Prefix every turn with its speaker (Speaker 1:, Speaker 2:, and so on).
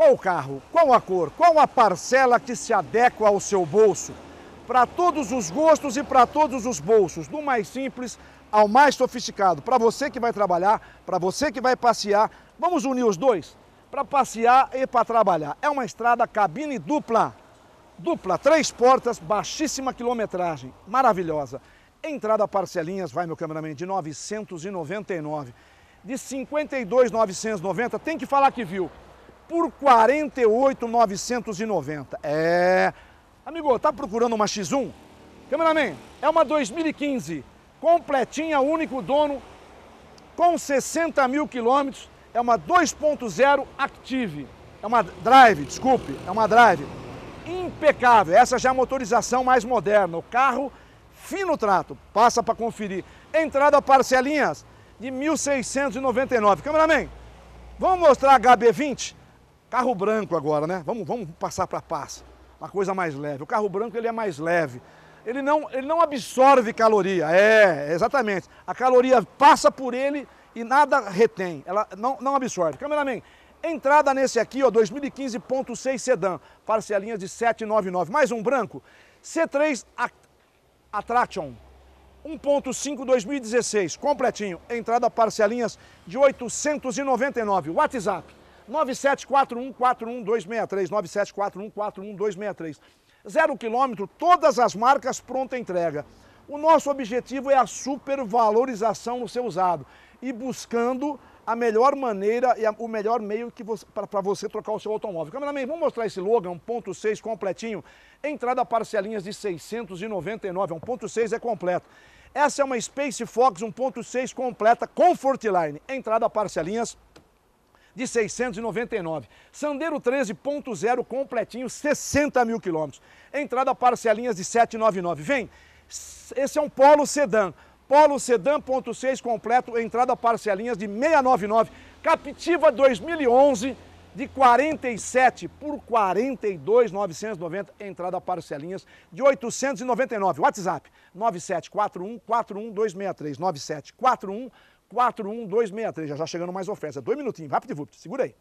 Speaker 1: qual o carro, qual a cor, qual a parcela que se adequa ao seu bolso. Para todos os gostos e para todos os bolsos, do mais simples ao mais sofisticado. Para você que vai trabalhar, para você que vai passear, vamos unir os dois para passear e para trabalhar. É uma estrada cabine dupla. Dupla, três portas, baixíssima quilometragem, maravilhosa. Entrada parcelinhas, vai meu cameraman, de 999. De 52,990, tem que falar que viu por 48,990. É. Amigo, tá procurando uma X1? Cameraman, é uma 2015, completinha, único dono, com 60 mil quilômetros, é uma 2.0 Active. É uma drive, desculpe, é uma drive. Impecável, essa já é a motorização mais moderna. O carro, fino trato, passa para conferir. Entrada parcelinhas de 1.699. Cameraman, vamos mostrar a HB20? Carro branco agora, né? Vamos, vamos passar para a passa. Uma coisa mais leve. O carro branco ele é mais leve. Ele não, ele não absorve caloria. É, exatamente. A caloria passa por ele e nada retém. Ela não, não absorve. Cameraman, entrada nesse aqui, ó, 2015.6 sedã. Parcelinhas de 799. Mais um branco. C3 Attraction. 1.5 2016, completinho. Entrada parcelinhas de 899. WhatsApp 9741-41263, 9741-41263. Zero quilômetro, todas as marcas pronta entrega. O nosso objetivo é a supervalorização no seu usado e buscando a melhor maneira e a, o melhor meio para você trocar o seu automóvel. Cameraman, vamos mostrar esse Logan 1.6 completinho. Entrada parcelinhas de 699, 1.6 é completo. Essa é uma Space Fox 1.6 completa Comfortline. Entrada parcelinhas de 699. Sandero 13.0 completinho, 60 mil quilômetros. Entrada parcelinhas de 799. Vem, esse é um Polo Sedan. Polo Sedan.6 completo, entrada parcelinhas de 699. Captiva 2011 de 47 por 42,990, entrada parcelinhas de 899. WhatsApp 9741 41263, 9741 41263, já já chegando mais ofertas. Dois minutinhos, rápido e segura aí.